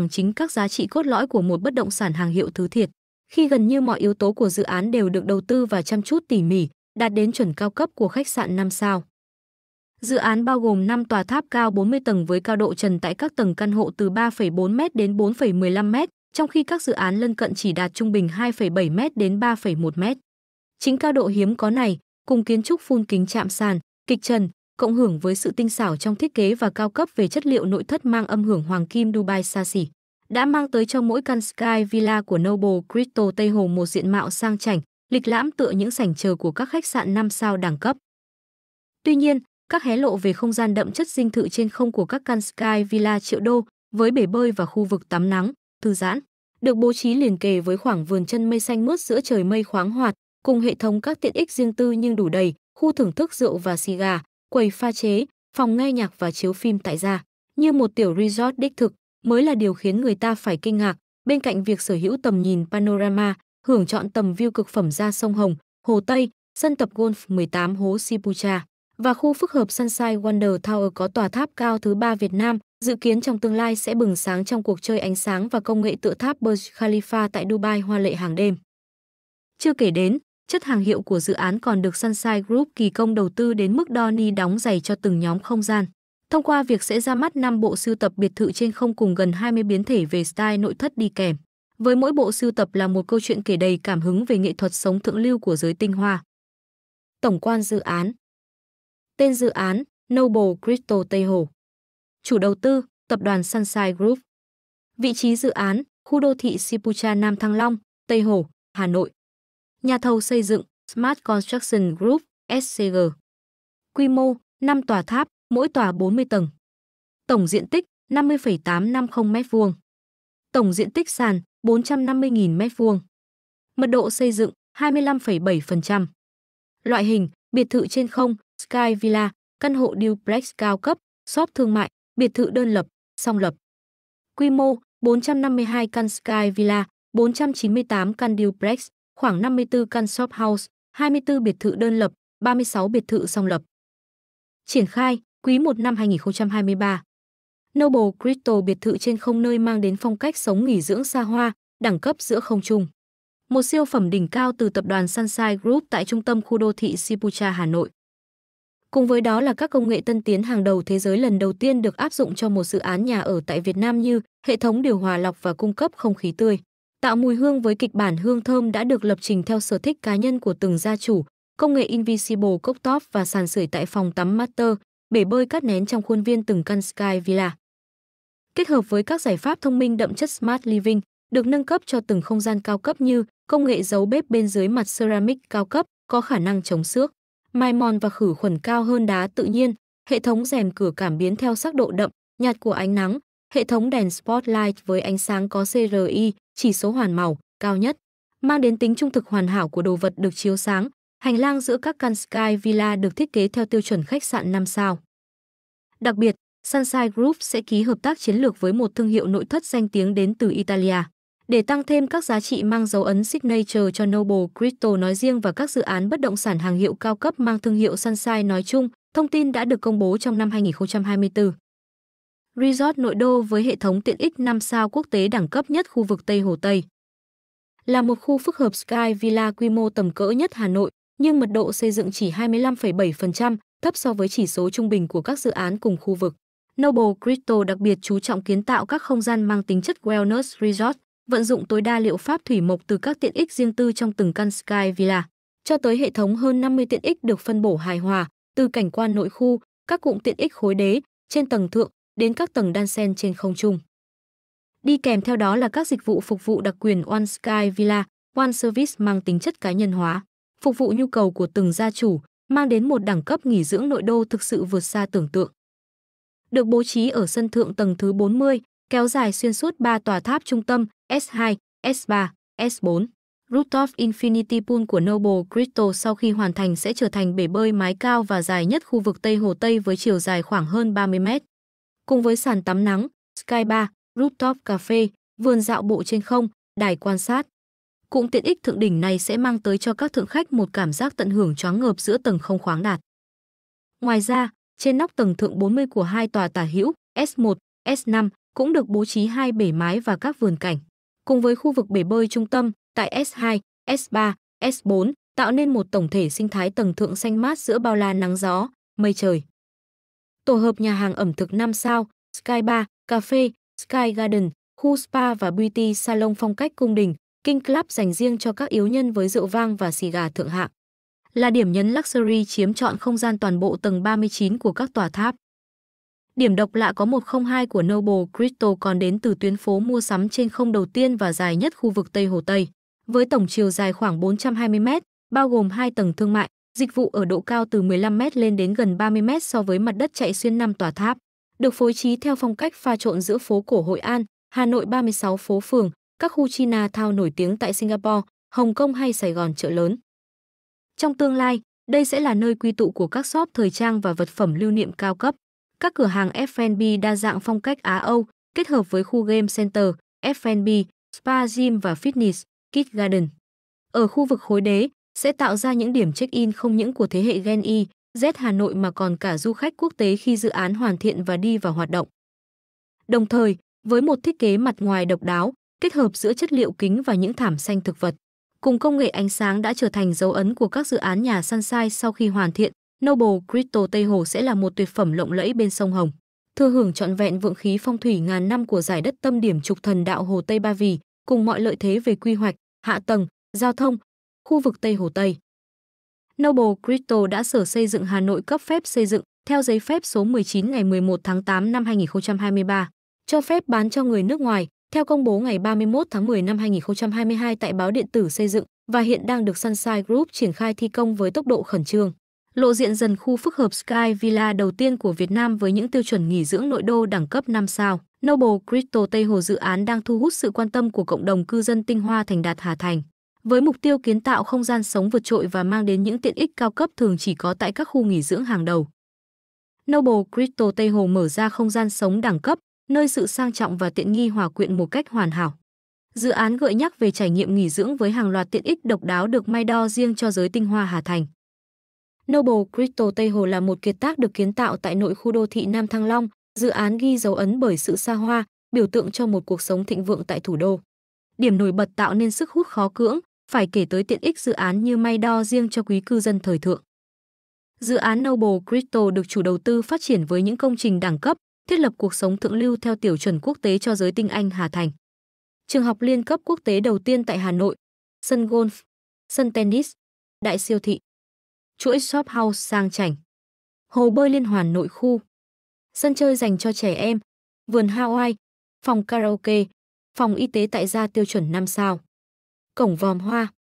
bằng chính các giá trị cốt lõi của một bất động sản hàng hiệu thứ thiệt. Khi gần như mọi yếu tố của dự án đều được đầu tư và chăm chút tỉ mỉ, đạt đến chuẩn cao cấp của khách sạn 5 sao. Dự án bao gồm 5 tòa tháp cao 40 tầng với cao độ trần tại các tầng căn hộ từ 3,4m đến 4,15m, trong khi các dự án lân cận chỉ đạt trung bình 2,7m đến 3,1m. Chính cao độ hiếm có này, cùng kiến trúc phun kính chạm sàn, kịch trần, cộng hưởng với sự tinh xảo trong thiết kế và cao cấp về chất liệu nội thất mang âm hưởng hoàng kim Dubai xa xỉ, đã mang tới cho mỗi căn Sky Villa của Noble Crystal Tây Hồ một diện mạo sang chảnh, lịch lãm tựa những sảnh chờ của các khách sạn 5 sao đẳng cấp. Tuy nhiên, các hé lộ về không gian đậm chất dinh thự trên không của các căn Sky Villa triệu đô với bể bơi và khu vực tắm nắng, thư giãn, được bố trí liền kề với khoảng vườn chân mây xanh mướt giữa trời mây khoáng hoạt, cùng hệ thống các tiện ích riêng tư nhưng đủ đầy, khu thưởng thức rượu và xì gà, quầy pha chế, phòng nghe nhạc và chiếu phim tại gia, như một tiểu resort đích thực, mới là điều khiến người ta phải kinh ngạc, bên cạnh việc sở hữu tầm nhìn panorama, hưởng chọn tầm view cực phẩm ra sông Hồng, Hồ Tây, sân tập golf 18 hố Sipucha và khu phức hợp Sunshine Wonder Tower có tòa tháp cao thứ ba Việt Nam, dự kiến trong tương lai sẽ bừng sáng trong cuộc chơi ánh sáng và công nghệ tựa tháp Burj Khalifa tại Dubai hoa lệ hàng đêm. Chưa kể đến, Chất hàng hiệu của dự án còn được Sunshine Group kỳ công đầu tư đến mức Donny đóng giày cho từng nhóm không gian. Thông qua việc sẽ ra mắt 5 bộ sưu tập biệt thự trên không cùng gần 20 biến thể về style nội thất đi kèm. Với mỗi bộ sưu tập là một câu chuyện kể đầy cảm hứng về nghệ thuật sống thượng lưu của giới tinh hoa. Tổng quan dự án Tên dự án Noble Crystal Tây Hồ Chủ đầu tư Tập đoàn Sunshine Group Vị trí dự án Khu đô thị Sipucha Nam Thăng Long, Tây Hồ, Hà Nội nhà thầu xây dựng Smart Construction Group SCG. Quy mô 5 tòa tháp, mỗi tòa 40 tầng. Tổng diện tích 50,850 m2. Tổng diện tích sàn 450.000 m2. Mật độ xây dựng 25,7%. Loại hình biệt thự trên không, Sky Villa, căn hộ duplex cao cấp, shop thương mại, biệt thự đơn lập, song lập. Quy mô 452 căn Sky Villa, 498 căn duplex, khoảng 54 căn shop house, 24 biệt thự đơn lập, 36 biệt thự song lập. Triển khai quý 1 năm 2023. Noble crypto biệt thự trên không nơi mang đến phong cách sống nghỉ dưỡng xa hoa, đẳng cấp giữa không trung. Một siêu phẩm đỉnh cao từ tập đoàn Sunshine Group tại trung tâm khu đô thị Sipucha, Hà Nội. Cùng với đó là các công nghệ tân tiến hàng đầu thế giới lần đầu tiên được áp dụng cho một dự án nhà ở tại Việt Nam như hệ thống điều hòa lọc và cung cấp không khí tươi. Tạo mùi hương với kịch bản hương thơm đã được lập trình theo sở thích cá nhân của từng gia chủ, công nghệ Invisible cooktop và sàn sưởi tại phòng tắm master, bể bơi cắt nén trong khuôn viên từng căn Sky Villa. Kết hợp với các giải pháp thông minh đậm chất Smart Living, được nâng cấp cho từng không gian cao cấp như công nghệ giấu bếp bên dưới mặt ceramic cao cấp có khả năng chống xước, mai mòn và khử khuẩn cao hơn đá tự nhiên, hệ thống rèm cửa cảm biến theo sắc độ đậm, nhạt của ánh nắng, hệ thống đèn spotlight với ánh sáng có CRI, chỉ số hoàn màu, cao nhất, mang đến tính trung thực hoàn hảo của đồ vật được chiếu sáng. Hành lang giữa các căn Sky Villa được thiết kế theo tiêu chuẩn khách sạn 5 sao. Đặc biệt, Sunshine Group sẽ ký hợp tác chiến lược với một thương hiệu nội thất danh tiếng đến từ Italia để tăng thêm các giá trị mang dấu ấn signature cho Noble Crypto nói riêng và các dự án bất động sản hàng hiệu cao cấp mang thương hiệu Sunshine nói chung. Thông tin đã được công bố trong năm 2024 resort nội đô với hệ thống tiện ích 5 sao quốc tế đẳng cấp nhất khu vực Tây Hồ Tây. Là một khu phức hợp Sky Villa quy mô tầm cỡ nhất Hà Nội, nhưng mật độ xây dựng chỉ 25,7%, thấp so với chỉ số trung bình của các dự án cùng khu vực. Noble Crypto đặc biệt chú trọng kiến tạo các không gian mang tính chất wellness resort, vận dụng tối đa liệu pháp thủy mộc từ các tiện ích riêng tư trong từng căn Sky Villa, cho tới hệ thống hơn 50 tiện ích được phân bổ hài hòa, từ cảnh quan nội khu, các cụm tiện ích khối đế, trên tầng thượng, đến các tầng đan sen trên không trung. Đi kèm theo đó là các dịch vụ phục vụ đặc quyền One Sky Villa, One Service mang tính chất cá nhân hóa, phục vụ nhu cầu của từng gia chủ, mang đến một đẳng cấp nghỉ dưỡng nội đô thực sự vượt xa tưởng tượng. Được bố trí ở sân thượng tầng thứ 40, kéo dài xuyên suốt 3 tòa tháp trung tâm S2, S3, S4. Rooftop Infinity Pool của Noble Crystal sau khi hoàn thành sẽ trở thành bể bơi mái cao và dài nhất khu vực Tây Hồ Tây với chiều dài khoảng hơn 30 mét cùng với sàn tắm nắng, sky bar, rooftop cafe, vườn dạo bộ trên không, đài quan sát. Cụm tiện ích thượng đỉnh này sẽ mang tới cho các thượng khách một cảm giác tận hưởng choáng ngợp giữa tầng không khoáng đạt. Ngoài ra, trên nóc tầng thượng 40 của hai tòa tả hữu S1, S5 cũng được bố trí hai bể mái và các vườn cảnh. Cùng với khu vực bể bơi trung tâm tại S2, S3, S4 tạo nên một tổng thể sinh thái tầng thượng xanh mát giữa bao la nắng gió, mây trời tổ hợp nhà hàng ẩm thực 5 sao, Sky Bar, Cà Phê, Sky Garden, khu spa và beauty salon phong cách cung đình, King Club dành riêng cho các yếu nhân với rượu vang và xì gà thượng hạng. Là điểm nhấn luxury chiếm trọn không gian toàn bộ tầng 39 của các tòa tháp. Điểm độc lạ có 102 của Noble Crystal còn đến từ tuyến phố mua sắm trên không đầu tiên và dài nhất khu vực Tây Hồ Tây, với tổng chiều dài khoảng 420 mét, bao gồm hai tầng thương mại, Dịch vụ ở độ cao từ 15 m lên đến gần 30 m so với mặt đất chạy xuyên năm tòa tháp, được phối trí theo phong cách pha trộn giữa phố cổ Hội An, Hà Nội 36 phố phường, các khu China Town nổi tiếng tại Singapore, Hồng Kông hay Sài Gòn chợ lớn. Trong tương lai, đây sẽ là nơi quy tụ của các shop thời trang và vật phẩm lưu niệm cao cấp, các cửa hàng F&B đa dạng phong cách Á-Âu kết hợp với khu game center, F&B, spa gym và fitness, Kid Garden. Ở khu vực khối đế, sẽ tạo ra những điểm check-in không những của thế hệ Gen Y, Z Hà Nội mà còn cả du khách quốc tế khi dự án hoàn thiện và đi vào hoạt động. Đồng thời, với một thiết kế mặt ngoài độc đáo, kết hợp giữa chất liệu kính và những thảm xanh thực vật, cùng công nghệ ánh sáng đã trở thành dấu ấn của các dự án nhà Sunshine sau khi hoàn thiện, Noble Crystal Tây Hồ sẽ là một tuyệt phẩm lộng lẫy bên sông Hồng, thừa hưởng trọn vẹn vượng khí phong thủy ngàn năm của giải đất tâm điểm trục thần đạo Hồ Tây Ba Vì, cùng mọi lợi thế về quy hoạch, hạ tầng, giao thông, khu vực Tây Hồ Tây. Noble Crypto đã sở xây dựng Hà Nội cấp phép xây dựng theo giấy phép số 19 ngày 11 tháng 8 năm 2023, cho phép bán cho người nước ngoài theo công bố ngày 31 tháng 10 năm 2022 tại báo điện tử xây dựng và hiện đang được Sunshine Group triển khai thi công với tốc độ khẩn trương. Lộ diện dần khu phức hợp Sky Villa đầu tiên của Việt Nam với những tiêu chuẩn nghỉ dưỡng nội đô đẳng cấp 5 sao. Noble Crypto Tây Hồ dự án đang thu hút sự quan tâm của cộng đồng cư dân Tinh Hoa Thành Đạt Hà Thành với mục tiêu kiến tạo không gian sống vượt trội và mang đến những tiện ích cao cấp thường chỉ có tại các khu nghỉ dưỡng hàng đầu. Noble Crystal Tây Hồ mở ra không gian sống đẳng cấp, nơi sự sang trọng và tiện nghi hòa quyện một cách hoàn hảo. Dự án gợi nhắc về trải nghiệm nghỉ dưỡng với hàng loạt tiện ích độc đáo được may đo riêng cho giới tinh hoa Hà Thành. Noble Crystal Tây Hồ là một kiệt tác được kiến tạo tại nội khu đô thị Nam Thăng Long, dự án ghi dấu ấn bởi sự xa hoa, biểu tượng cho một cuộc sống thịnh vượng tại thủ đô. Điểm nổi bật tạo nên sức hút khó cưỡng, phải kể tới tiện ích dự án như may đo riêng cho quý cư dân thời thượng. Dự án Noble Crypto được chủ đầu tư phát triển với những công trình đẳng cấp, thiết lập cuộc sống thượng lưu theo tiêu chuẩn quốc tế cho giới tinh Anh Hà Thành. Trường học liên cấp quốc tế đầu tiên tại Hà Nội, sân golf, sân tennis, đại siêu thị, chuỗi shop house sang chảnh, hồ bơi liên hoàn nội khu, sân chơi dành cho trẻ em, vườn Hawaii, phòng karaoke, phòng y tế tại gia tiêu chuẩn 5 sao cổng vòm hoa